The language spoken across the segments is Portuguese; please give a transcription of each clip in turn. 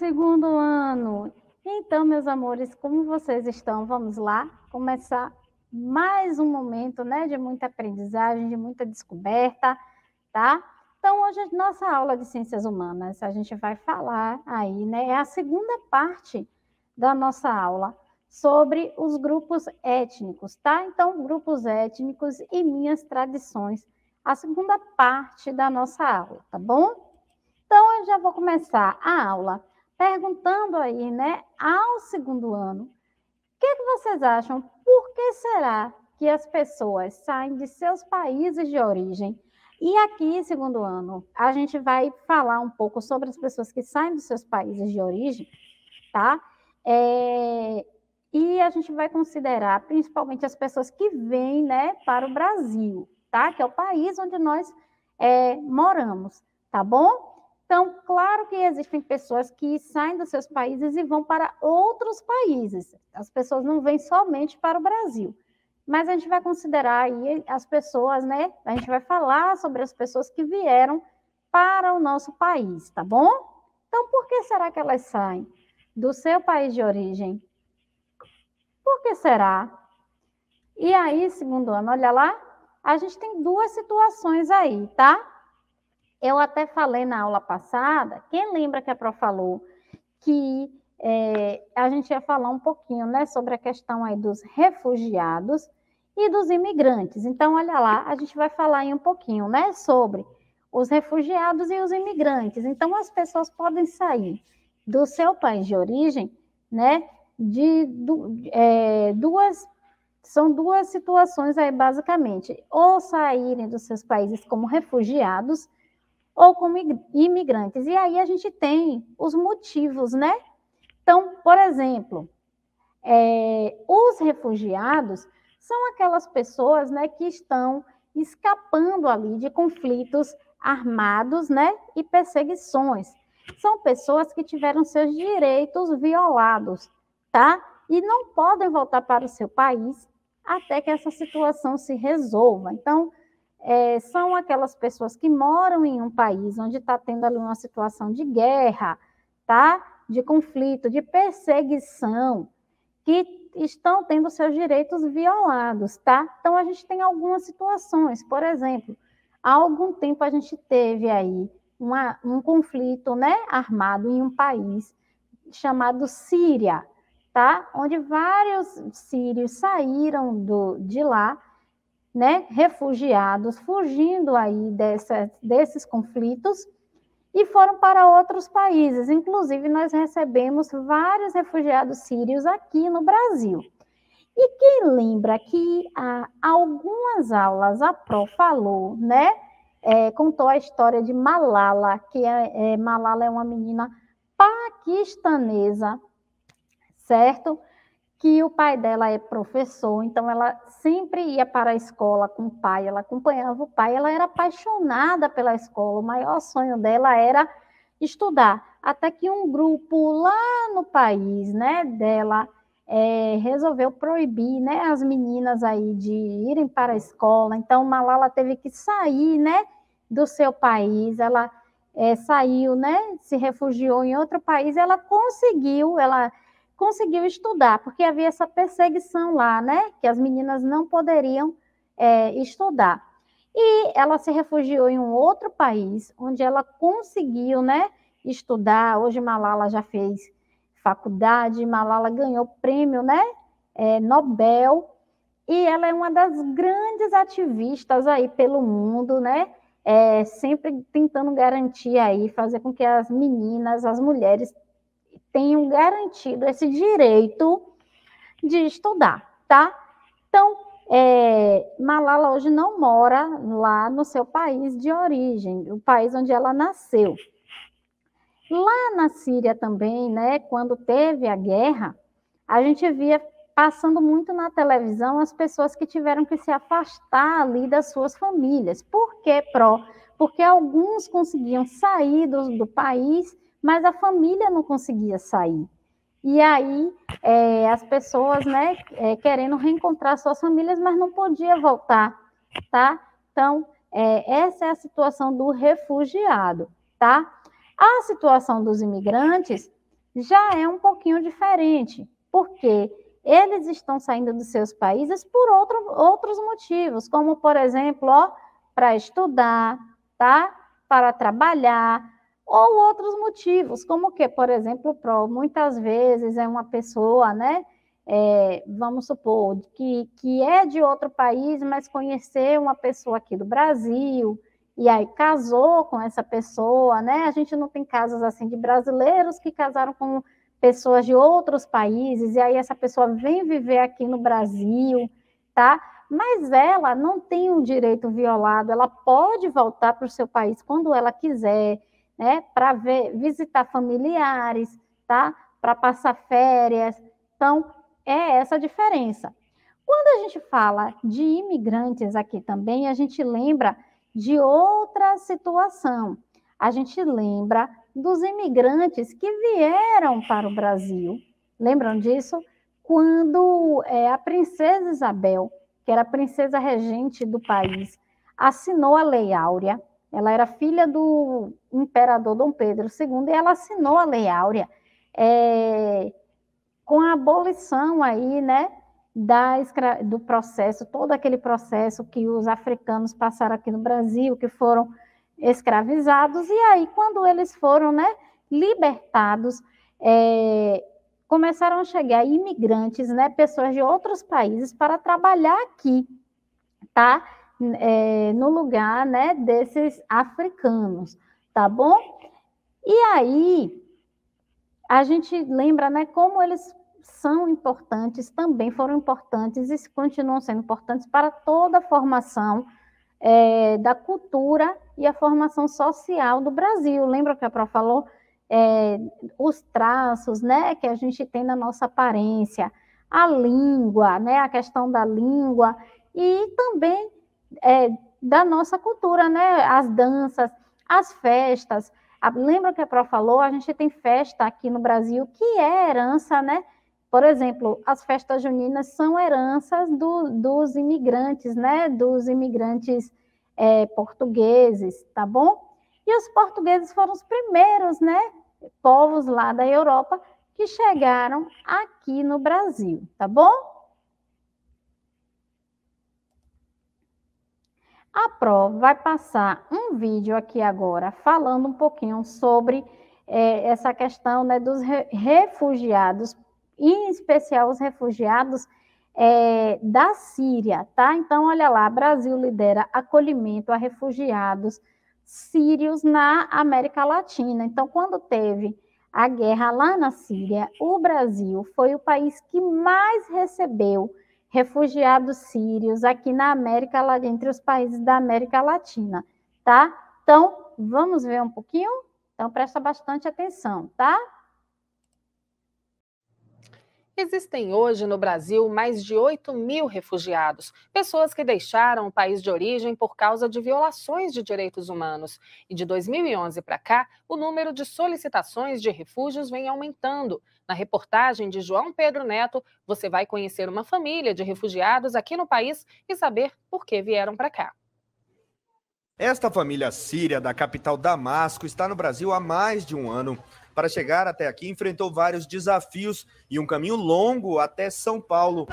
segundo ano. Então, meus amores, como vocês estão? Vamos lá começar mais um momento, né, de muita aprendizagem, de muita descoberta, tá? Então, hoje é nossa aula de ciências humanas, a gente vai falar aí, né, é a segunda parte da nossa aula sobre os grupos étnicos, tá? Então, grupos étnicos e minhas tradições, a segunda parte da nossa aula, tá bom? Então, eu já vou começar a aula perguntando aí, né, ao segundo ano, o que, é que vocês acham? Por que será que as pessoas saem de seus países de origem? E aqui, segundo ano, a gente vai falar um pouco sobre as pessoas que saem dos seus países de origem, tá? É, e a gente vai considerar principalmente as pessoas que vêm né, para o Brasil, tá? Que é o país onde nós é, moramos, tá bom? Então, claro que existem pessoas que saem dos seus países e vão para outros países. As pessoas não vêm somente para o Brasil. Mas a gente vai considerar aí as pessoas, né? A gente vai falar sobre as pessoas que vieram para o nosso país, tá bom? Então, por que será que elas saem do seu país de origem? Por que será? E aí, segundo ano, olha lá, a gente tem duas situações aí, tá? Eu até falei na aula passada, quem lembra que a Pro falou que é, a gente ia falar um pouquinho né, sobre a questão aí dos refugiados e dos imigrantes. Então, olha lá, a gente vai falar aí um pouquinho né, sobre os refugiados e os imigrantes. Então, as pessoas podem sair do seu país de origem, né? De, é, duas são duas situações aí basicamente, ou saírem dos seus países como refugiados ou como imigrantes. E aí a gente tem os motivos, né? Então, por exemplo, é, os refugiados são aquelas pessoas né, que estão escapando ali de conflitos armados né, e perseguições. São pessoas que tiveram seus direitos violados, tá? E não podem voltar para o seu país até que essa situação se resolva. Então, é, são aquelas pessoas que moram em um país onde está tendo ali uma situação de guerra, tá? de conflito, de perseguição, que estão tendo seus direitos violados, tá? Então a gente tem algumas situações, por exemplo, há algum tempo a gente teve aí uma, um conflito, né, armado em um país chamado Síria, tá? Onde vários sírios saíram do, de lá né, refugiados, fugindo aí dessa, desses conflitos e foram para outros países. Inclusive, nós recebemos vários refugiados sírios aqui no Brasil. E quem lembra que há algumas aulas a Pro falou, né? É, contou a história de Malala, que é, é, Malala é uma menina paquistanesa, certo? Que o pai dela é professor, então ela sempre ia para a escola com o pai, ela acompanhava o pai, ela era apaixonada pela escola, o maior sonho dela era estudar. Até que um grupo lá no país, né, dela, é, resolveu proibir, né, as meninas aí de irem para a escola. Então, Malala teve que sair, né, do seu país. Ela é, saiu, né, se refugiou em outro país. Ela conseguiu, ela conseguiu estudar, porque havia essa perseguição lá, né? Que as meninas não poderiam é, estudar. E ela se refugiou em um outro país, onde ela conseguiu, né? Estudar. Hoje Malala já fez faculdade, Malala ganhou prêmio, né? É, Nobel. E ela é uma das grandes ativistas aí pelo mundo, né? É, sempre tentando garantir aí, fazer com que as meninas, as mulheres tenham garantido esse direito de estudar, tá? Então, é, Malala hoje não mora lá no seu país de origem, o país onde ela nasceu. Lá na Síria também, né, quando teve a guerra, a gente via passando muito na televisão as pessoas que tiveram que se afastar ali das suas famílias. Por que pró? Porque alguns conseguiam sair do, do país mas a família não conseguia sair. E aí é, as pessoas, né, é, querendo reencontrar suas famílias, mas não podia voltar, tá? Então é, essa é a situação do refugiado, tá? A situação dos imigrantes já é um pouquinho diferente, porque eles estão saindo dos seus países por outro, outros motivos, como por exemplo, para estudar, tá? Para trabalhar, ou outros motivos, como que, por exemplo, pro, muitas vezes é uma pessoa, né? É, vamos supor, que, que é de outro país, mas conheceu uma pessoa aqui do Brasil, e aí casou com essa pessoa, né? A gente não tem casos assim de brasileiros que casaram com pessoas de outros países, e aí essa pessoa vem viver aqui no Brasil, tá? Mas ela não tem um direito violado, ela pode voltar para o seu país quando ela quiser né? Para visitar familiares, tá? Para passar férias. Então, é essa a diferença. Quando a gente fala de imigrantes aqui também, a gente lembra de outra situação. A gente lembra dos imigrantes que vieram para o Brasil. Lembram disso? Quando é, a princesa Isabel, que era a princesa regente do país, assinou a Lei Áurea, ela era filha do imperador Dom Pedro II e ela assinou a Lei Áurea é, com a abolição aí, né, da, do processo, todo aquele processo que os africanos passaram aqui no Brasil, que foram escravizados, e aí quando eles foram, né, libertados, é, começaram a chegar imigrantes, né, pessoas de outros países para trabalhar aqui, tá? é, no lugar né, desses africanos, tá bom? E aí a gente lembra né, como eles são importantes, também foram importantes e continuam sendo importantes para toda a formação é, da cultura e a formação social do Brasil. Lembra que a Pró falou? É, os traços né, que a gente tem na nossa aparência, a língua, né, a questão da língua, e também é, da nossa cultura, né? As danças, as festas. A, lembra que a Pró falou? A gente tem festa aqui no Brasil que é herança, né? Por exemplo, as festas juninas são heranças do, dos imigrantes, né? Dos imigrantes é, portugueses, tá bom? E os portugueses foram os primeiros, né? Povos lá da Europa que chegaram aqui no Brasil, tá bom? A Pro vai passar um vídeo aqui agora falando um pouquinho sobre é, essa questão né, dos re refugiados, em especial os refugiados é, da Síria, tá? Então, olha lá, Brasil lidera acolhimento a refugiados sírios na América Latina. Então, quando teve a guerra lá na Síria, o Brasil foi o país que mais recebeu refugiados sírios aqui na América, entre os países da América Latina, tá? Então, vamos ver um pouquinho? Então, presta bastante atenção, tá? Existem hoje no Brasil mais de 8 mil refugiados, pessoas que deixaram o país de origem por causa de violações de direitos humanos. E de 2011 para cá, o número de solicitações de refúgios vem aumentando. Na reportagem de João Pedro Neto, você vai conhecer uma família de refugiados aqui no país e saber por que vieram para cá. Esta família síria da capital Damasco está no Brasil há mais de um ano. Para chegar até aqui, enfrentou vários desafios e um caminho longo até São Paulo.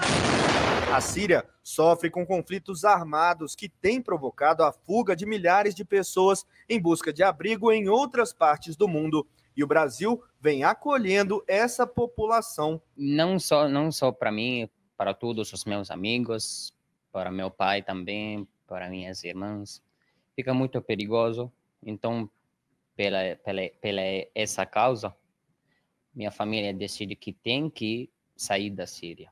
A Síria sofre com conflitos armados que têm provocado a fuga de milhares de pessoas em busca de abrigo em outras partes do mundo. E o Brasil vem acolhendo essa população. Não só, não só para mim, para todos os meus amigos, para meu pai também, para minhas irmãs. Fica muito perigoso. Então, pela, pela, pela essa causa, minha família decide que tem que sair da Síria.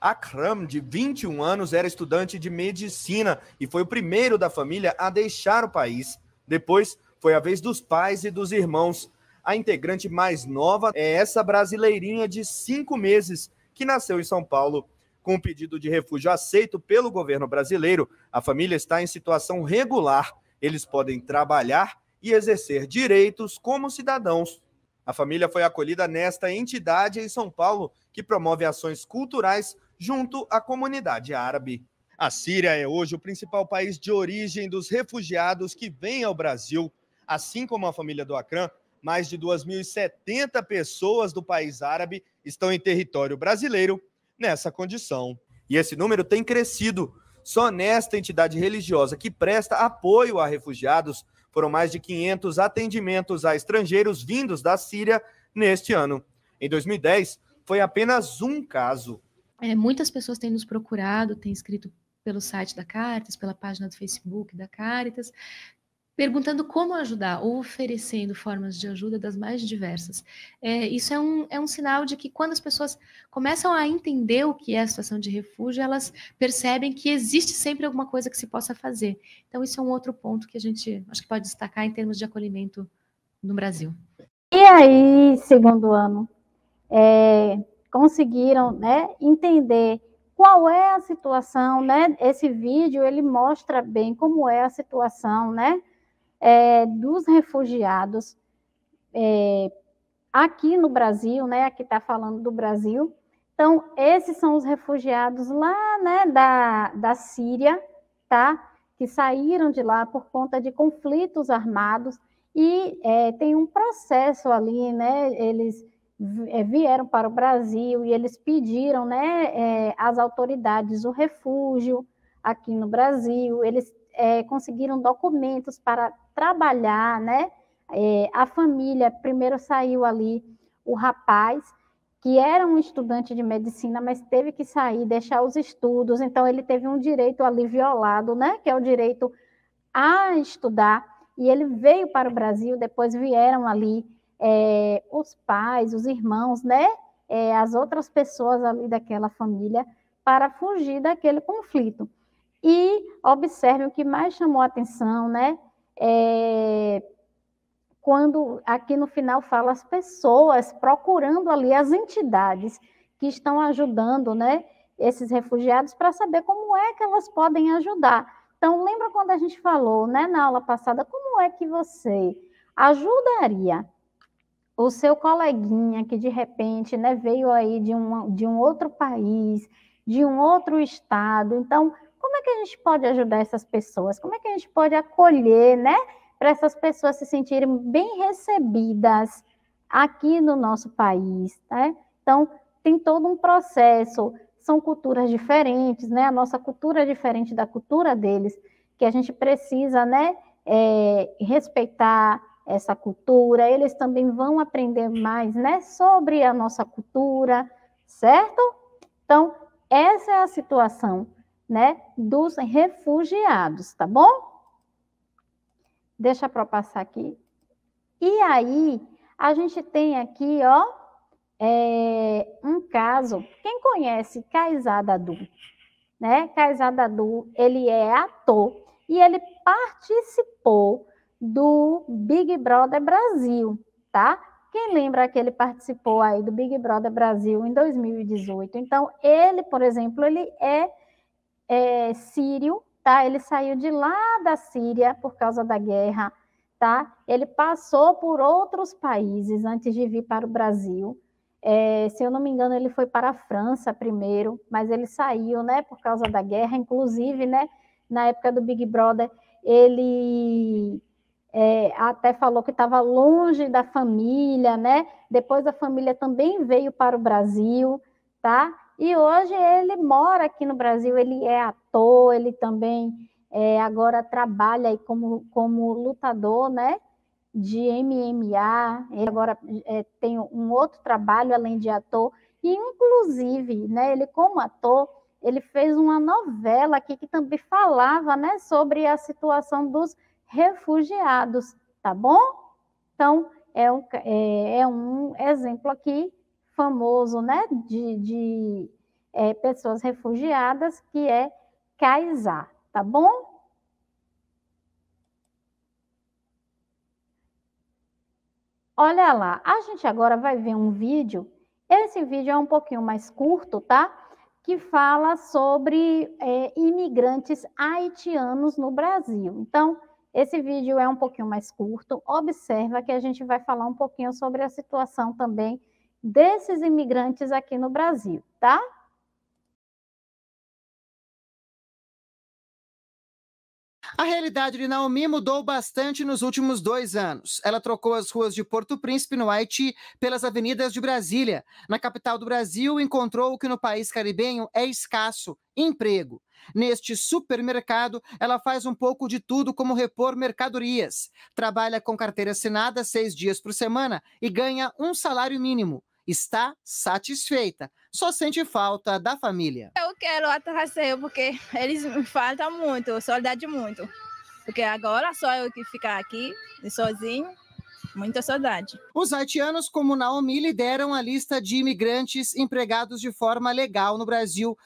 Akram, de 21 anos, era estudante de medicina e foi o primeiro da família a deixar o país. Depois foi a vez dos pais e dos irmãos. A integrante mais nova é essa brasileirinha de cinco meses, que nasceu em São Paulo. Com o pedido de refúgio aceito pelo governo brasileiro, a família está em situação regular. Eles podem trabalhar e exercer direitos como cidadãos. A família foi acolhida nesta entidade em São Paulo, que promove ações culturais junto à comunidade árabe. A Síria é hoje o principal país de origem dos refugiados que vêm ao Brasil. Assim como a família do Acran, mais de 2.070 pessoas do país árabe estão em território brasileiro nessa condição. E esse número tem crescido. Só nesta entidade religiosa que presta apoio a refugiados, foram mais de 500 atendimentos a estrangeiros vindos da Síria neste ano. Em 2010, foi apenas um caso. É, muitas pessoas têm nos procurado, têm escrito pelo site da Caritas, pela página do Facebook da Caritas, perguntando como ajudar ou oferecendo formas de ajuda das mais diversas. É, isso é um, é um sinal de que quando as pessoas começam a entender o que é a situação de refúgio, elas percebem que existe sempre alguma coisa que se possa fazer. Então, isso é um outro ponto que a gente acho que pode destacar em termos de acolhimento no Brasil. E aí, segundo ano, é, conseguiram né, entender qual é a situação, né? Esse vídeo ele mostra bem como é a situação, né? é, dos refugiados é, aqui no Brasil, né? Aqui está falando do Brasil. Então, esses são os refugiados lá, né, da, da Síria, tá? Que saíram de lá por conta de conflitos armados e é, tem um processo ali, né? Eles é, vieram para o Brasil e eles pediram, né, é, às autoridades o refúgio aqui no Brasil. Eles é, conseguiram documentos para trabalhar, né? É, a família, primeiro saiu ali o rapaz, que era um estudante de medicina, mas teve que sair, deixar os estudos, então ele teve um direito ali violado, né? Que é o direito a estudar, e ele veio para o Brasil, depois vieram ali é, os pais, os irmãos, né? É, as outras pessoas ali daquela família para fugir daquele conflito. E observe o que mais chamou a atenção, né? É, quando aqui no final fala as pessoas procurando ali as entidades que estão ajudando, né, esses refugiados para saber como é que elas podem ajudar. Então, lembra quando a gente falou, né, na aula passada, como é que você ajudaria o seu coleguinha que de repente, né, veio aí de um, de um outro país, de um outro estado. Então, como é que a gente pode ajudar essas pessoas? Como é que a gente pode acolher, né? Para essas pessoas se sentirem bem recebidas aqui no nosso país, né? Então, tem todo um processo, são culturas diferentes, né? A nossa cultura é diferente da cultura deles, que a gente precisa, né, é, respeitar essa cultura, eles também vão aprender mais, né, sobre a nossa cultura, certo? Então, essa é a situação né, dos refugiados, tá bom? Deixa para passar aqui. E aí, a gente tem aqui, ó, é, um caso. Quem conhece Caizada Du? Né? Caizada Du, ele é ator e ele participou do Big Brother Brasil, tá? Quem lembra que ele participou aí do Big Brother Brasil em 2018? Então, ele, por exemplo, ele é é, sírio, tá? Ele saiu de lá da Síria por causa da guerra, tá? Ele passou por outros países antes de vir para o Brasil. É, se eu não me engano, ele foi para a França primeiro, mas ele saiu, né, por causa da guerra, inclusive, né, na época do Big Brother, ele é, até falou que estava longe da família, né? Depois a família também veio para o Brasil, tá? E hoje ele mora aqui no Brasil, ele é ator, ele também é, agora trabalha aí como, como lutador, né? De MMA, ele agora é, tem um outro trabalho além de ator, e inclusive, né, ele como ator, ele fez uma novela aqui que também falava, né, sobre a situação dos refugiados, tá bom? Então, é um, é, é um exemplo aqui famoso, né, de, de é, pessoas refugiadas, que é Kaizá, tá bom? Olha lá, a gente agora vai ver um vídeo. Esse vídeo é um pouquinho mais curto, tá? Que fala sobre é, imigrantes haitianos no Brasil. Então, esse vídeo é um pouquinho mais curto. Observa que a gente vai falar um pouquinho sobre a situação também desses imigrantes aqui no Brasil, tá? A realidade de Naomi mudou bastante nos últimos dois anos. Ela trocou as ruas de Porto Príncipe, no Haiti, pelas avenidas de Brasília. Na capital do Brasil, encontrou o que no país caribenho é escasso: emprego. Neste supermercado, ela faz um pouco de tudo, como repor mercadorias. Trabalha com carteira assinada seis dias por semana e ganha um salário mínimo está satisfeita. Só sente falta da família. Eu quero atrasar porque eles me faltam muito, saudade muito. Porque agora só eu que ficar aqui, sozinho, muita saudade. Os haitianos, como Naomi, lideram a lista de imigrantes empregados de forma legal no Brasil.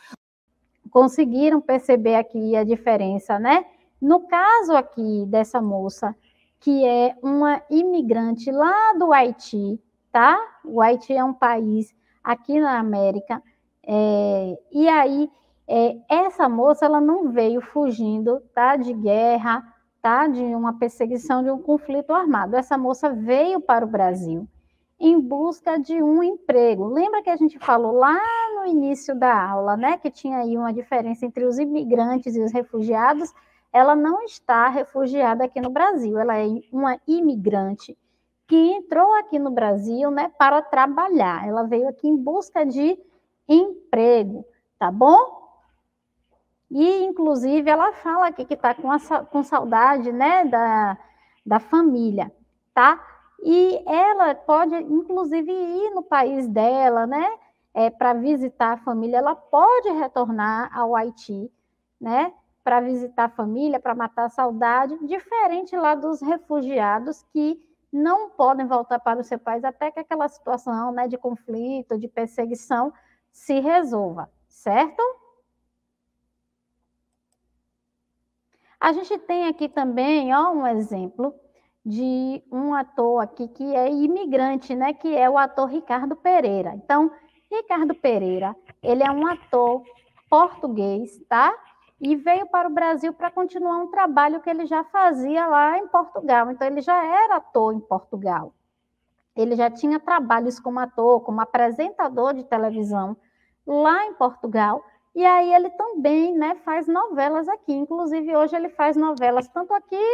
Conseguiram perceber aqui a diferença, né? No caso aqui dessa moça, que é uma imigrante lá do Haiti, tá? O Haiti é um país aqui na América. É, e aí, é, essa moça, ela não veio fugindo, tá? De guerra, tá? De uma perseguição, de um conflito armado. Essa moça veio para o Brasil em busca de um emprego. Lembra que a gente falou lá no início da aula, né? Que tinha aí uma diferença entre os imigrantes e os refugiados. Ela não está refugiada aqui no Brasil, ela é uma imigrante que entrou aqui no Brasil, né, para trabalhar. Ela veio aqui em busca de emprego, tá bom? E, inclusive, ela fala aqui que está com, com saudade, né, da, da família, tá? E ela pode, inclusive, ir no país dela, né, é, para visitar a família. Ela pode retornar ao Haiti, né, para visitar a família, para matar a saudade, diferente lá dos refugiados que não podem voltar para os seus país até que aquela situação né, de conflito, de perseguição se resolva, certo? A gente tem aqui também ó, um exemplo de um ator aqui que é imigrante, né? Que é o ator Ricardo Pereira. Então, Ricardo Pereira, ele é um ator português, tá? e veio para o Brasil para continuar um trabalho que ele já fazia lá em Portugal. Então, ele já era ator em Portugal. Ele já tinha trabalhos como ator, como apresentador de televisão lá em Portugal. E aí ele também né, faz novelas aqui. Inclusive, hoje ele faz novelas tanto aqui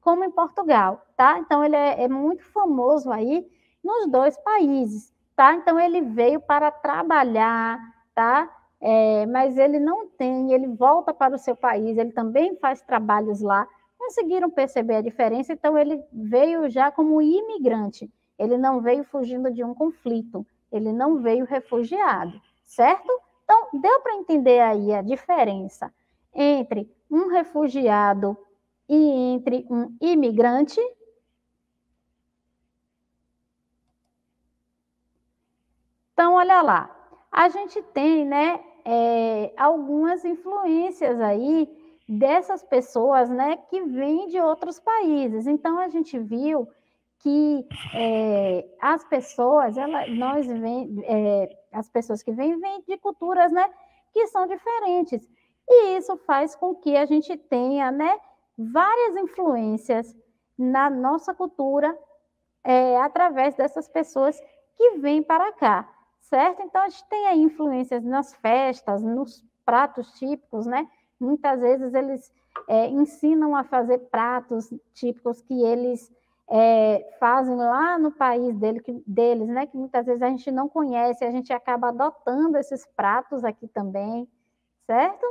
como em Portugal, tá? Então, ele é, é muito famoso aí nos dois países, tá? Então, ele veio para trabalhar, tá? é, mas ele não tem, ele volta para o seu país, ele também faz trabalhos lá, conseguiram perceber a diferença, então ele veio já como imigrante, ele não veio fugindo de um conflito, ele não veio refugiado, certo? Então, deu para entender aí a diferença entre um refugiado e entre um imigrante? Então, olha lá, a gente tem, né, é, algumas influências aí dessas pessoas, né, que vêm de outros países. Então a gente viu que é, as pessoas, ela, nós vem, é, as pessoas que vêm vêm de culturas, né, que são diferentes. E isso faz com que a gente tenha, né, várias influências na nossa cultura é, através dessas pessoas que vêm para cá certo? Então a gente tem aí influências nas festas, nos pratos típicos, né? Muitas vezes eles é, ensinam a fazer pratos típicos que eles é, fazem lá no país dele, que, deles, né? Que muitas vezes a gente não conhece, a gente acaba adotando esses pratos aqui também, certo?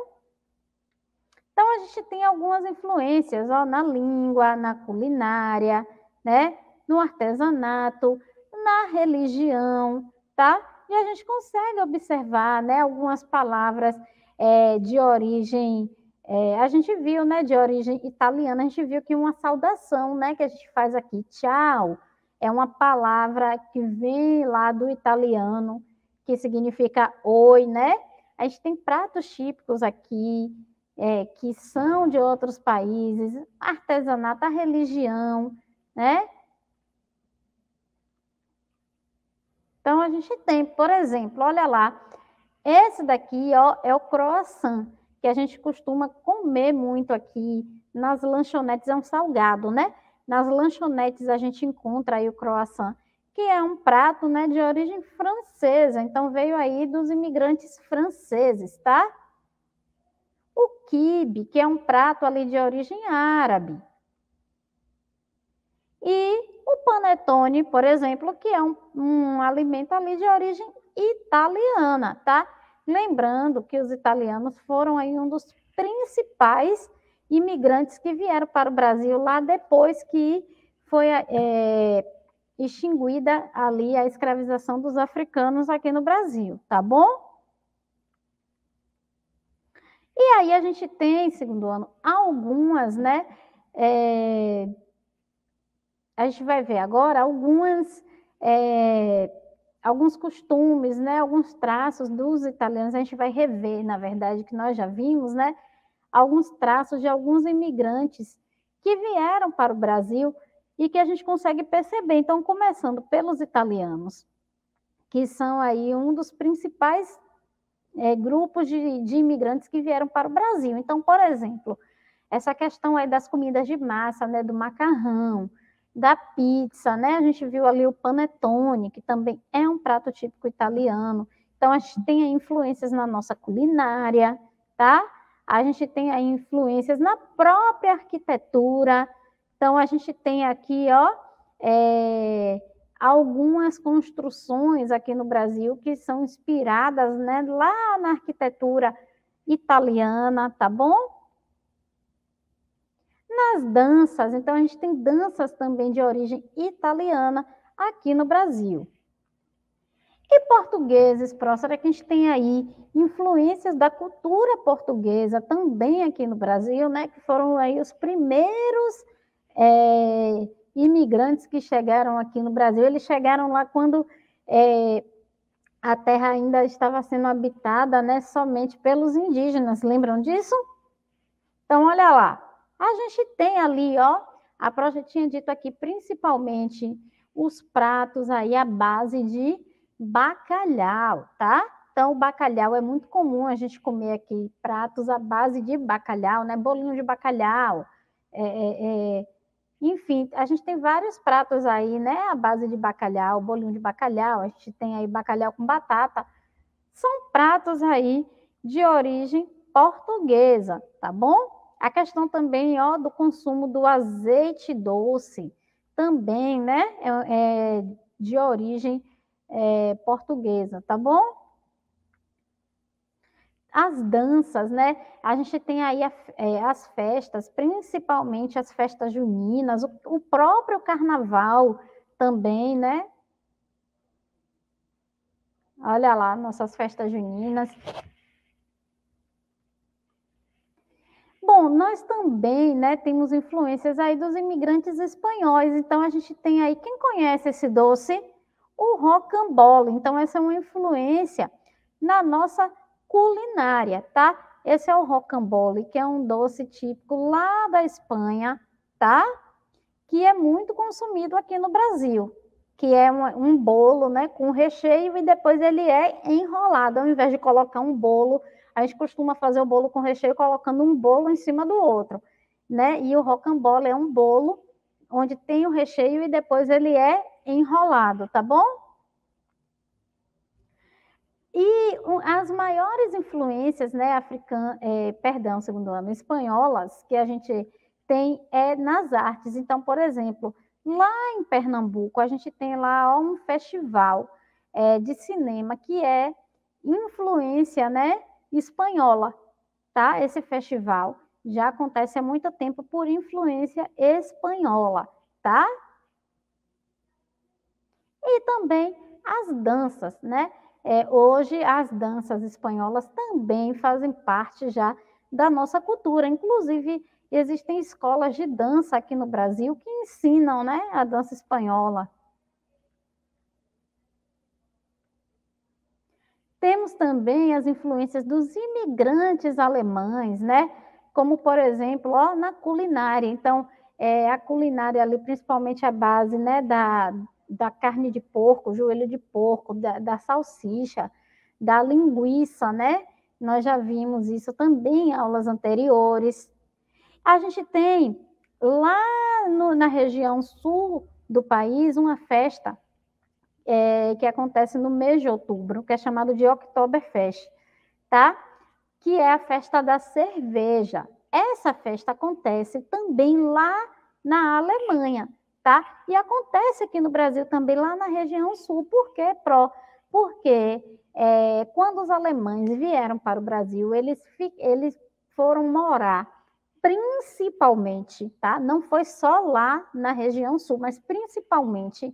Então a gente tem algumas influências ó, na língua, na culinária, né? No artesanato, na religião, tá? E a gente consegue observar né, algumas palavras é, de origem, é, a gente viu, né, de origem italiana, a gente viu que uma saudação né, que a gente faz aqui, tchau, é uma palavra que vem lá do italiano, que significa oi, né? A gente tem pratos típicos aqui, é, que são de outros países, artesanato, a religião, né? Então, a gente tem, por exemplo, olha lá, esse daqui ó, é o croissant, que a gente costuma comer muito aqui nas lanchonetes, é um salgado, né? Nas lanchonetes a gente encontra aí o croissant, que é um prato né, de origem francesa, então veio aí dos imigrantes franceses, tá? O quibe, que é um prato ali de origem árabe. E o panetone, por exemplo, que é um, um alimento ali de origem italiana, tá? Lembrando que os italianos foram aí um dos principais imigrantes que vieram para o Brasil lá depois que foi é, extinguida ali a escravização dos africanos aqui no Brasil, tá bom? E aí a gente tem, segundo ano, algumas, né, é, a gente vai ver agora algumas, é, alguns costumes, né, alguns traços dos italianos, a gente vai rever, na verdade, que nós já vimos, né, alguns traços de alguns imigrantes que vieram para o Brasil e que a gente consegue perceber. Então, começando pelos italianos, que são aí um dos principais é, grupos de, de imigrantes que vieram para o Brasil. Então, por exemplo, essa questão aí das comidas de massa, né, do macarrão, da pizza, né? A gente viu ali o panetone, que também é um prato típico italiano. Então, a gente tem aí influências na nossa culinária, tá? A gente tem aí influências na própria arquitetura. Então, a gente tem aqui, ó, é, algumas construções aqui no Brasil que são inspiradas, né, lá na arquitetura italiana, tá bom? Nas danças, então a gente tem danças também de origem italiana aqui no Brasil. E portugueses, Próxima é que a gente tem aí influências da cultura portuguesa também aqui no Brasil, né? Que foram aí os primeiros é, imigrantes que chegaram aqui no Brasil. Eles chegaram lá quando é, a terra ainda estava sendo habitada, né? Somente pelos indígenas. Lembram disso? Então, olha lá. A gente tem ali, ó, a Pro já tinha dito aqui, principalmente os pratos aí à base de bacalhau, tá? Então, o bacalhau é muito comum a gente comer aqui pratos à base de bacalhau, né? Bolinho de bacalhau, é, é, é enfim, a gente tem vários pratos aí, né? À base de bacalhau, bolinho de bacalhau, a gente tem aí bacalhau com batata. São pratos aí de origem portuguesa, tá bom? A questão também ó, do consumo do azeite doce, também, né? É, é de origem é, portuguesa, tá bom? As danças, né? A gente tem aí a, é, as festas, principalmente as festas juninas, o, o próprio carnaval também, né? Olha lá, nossas festas juninas. Bom, nós também né, temos influências aí dos imigrantes espanhóis, então a gente tem aí, quem conhece esse doce? O rocambole. Então, essa é uma influência na nossa culinária, tá? Esse é o rocambole, que é um doce típico lá da Espanha, tá? Que é muito consumido aqui no Brasil, que é um, um bolo, né, com recheio e depois ele é enrolado, ao invés de colocar um bolo a gente costuma fazer o bolo com recheio colocando um bolo em cima do outro, né? E o rocambole é um bolo onde tem o recheio e depois ele é enrolado, tá bom? E as maiores influências, né, africana, é, perdão, segundo ano, espanholas, que a gente tem é nas artes. Então, por exemplo, lá em Pernambuco, a gente tem lá um festival é, de cinema que é influência, né, espanhola, tá? Esse festival já acontece há muito tempo por influência espanhola, tá? E também as danças, né? É, hoje as danças espanholas também fazem parte já da nossa cultura. Inclusive, existem escolas de dança aqui no Brasil que ensinam né, a dança espanhola. temos também as influências dos imigrantes alemães, né? Como, por exemplo, ó, na culinária. Então, é, a culinária ali, principalmente a base né, da, da carne de porco, joelho de porco, da, da salsicha, da linguiça, né? Nós já vimos isso também em aulas anteriores. A gente tem lá no, na região sul do país uma festa é, que acontece no mês de outubro, que é chamado de Oktoberfest, tá? Que é a festa da cerveja. Essa festa acontece também lá na Alemanha, tá? E acontece aqui no Brasil também, lá na região sul. Por quê, Pro? Porque é, quando os alemães vieram para o Brasil, eles, eles foram morar principalmente, tá? Não foi só lá na região sul, mas principalmente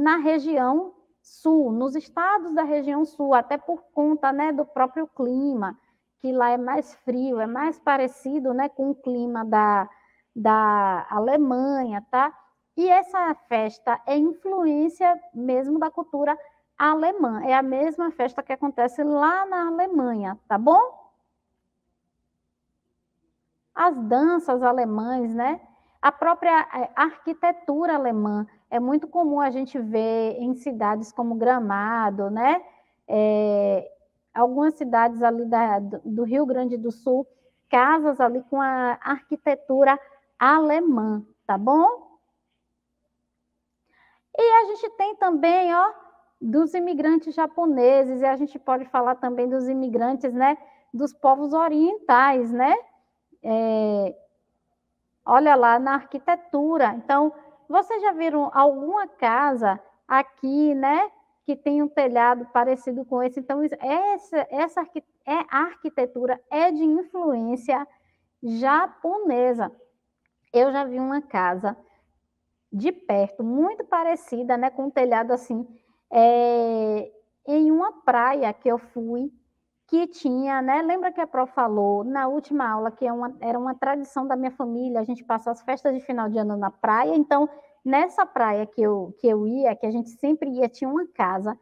na região sul, nos estados da região sul, até por conta né, do próprio clima, que lá é mais frio, é mais parecido né, com o clima da, da Alemanha, tá? E essa festa é influência mesmo da cultura alemã, é a mesma festa que acontece lá na Alemanha, tá bom? As danças alemãs, né? A própria eh, arquitetura alemã, é muito comum a gente ver em cidades como Gramado, né? É, algumas cidades ali da, do Rio Grande do Sul, casas ali com a arquitetura alemã, tá bom? E a gente tem também, ó, dos imigrantes japoneses, e a gente pode falar também dos imigrantes, né, dos povos orientais, né? É, olha lá na arquitetura. Então, vocês já viram alguma casa aqui, né, que tem um telhado parecido com esse? Então, essa, essa é, arquitetura é de influência japonesa. Eu já vi uma casa de perto, muito parecida, né, com um telhado assim, é, em uma praia que eu fui que tinha, né? Lembra que a Pro falou na última aula que é uma, era uma tradição da minha família, a gente passa as festas de final de ano na praia, então nessa praia que eu, que eu ia, que a gente sempre ia, tinha uma casa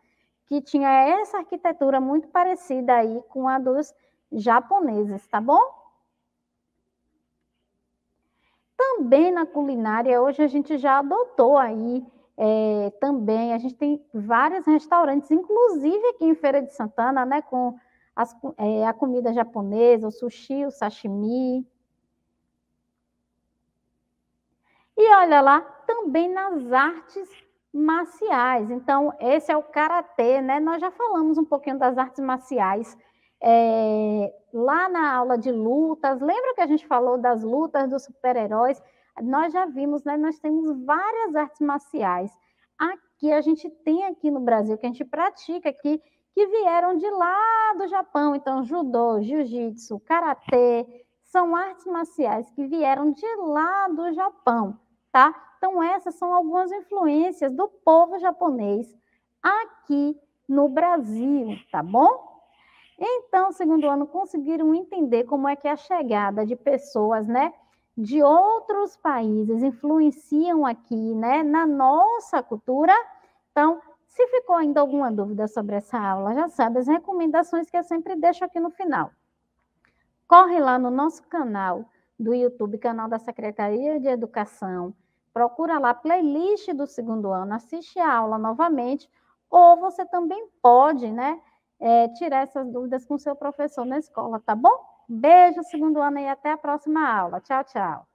que tinha essa arquitetura muito parecida aí com a dos japoneses, tá bom? Também na culinária, hoje a gente já adotou aí é, também, a gente tem vários restaurantes, inclusive aqui em Feira de Santana, né, com as, é, a comida japonesa, o sushi, o sashimi. E olha lá, também nas artes marciais. Então, esse é o karatê, né? Nós já falamos um pouquinho das artes marciais é, lá na aula de lutas. Lembra que a gente falou das lutas dos super-heróis? Nós já vimos, né? Nós temos várias artes marciais aqui, a gente tem aqui no Brasil, que a gente pratica aqui que vieram de lá do Japão. Então, judô, jiu-jitsu, karatê, são artes marciais que vieram de lá do Japão, tá? Então, essas são algumas influências do povo japonês aqui no Brasil, tá bom? Então, segundo ano, conseguiram entender como é que a chegada de pessoas, né, de outros países influenciam aqui, né, na nossa cultura. Então, se ficou ainda alguma dúvida sobre essa aula, já sabe as recomendações que eu sempre deixo aqui no final. Corre lá no nosso canal do YouTube, canal da Secretaria de Educação, procura lá a playlist do segundo ano, assiste a aula novamente, ou você também pode, né, é, tirar essas dúvidas com seu professor na escola, tá bom? Beijo, segundo ano, e até a próxima aula. Tchau, tchau.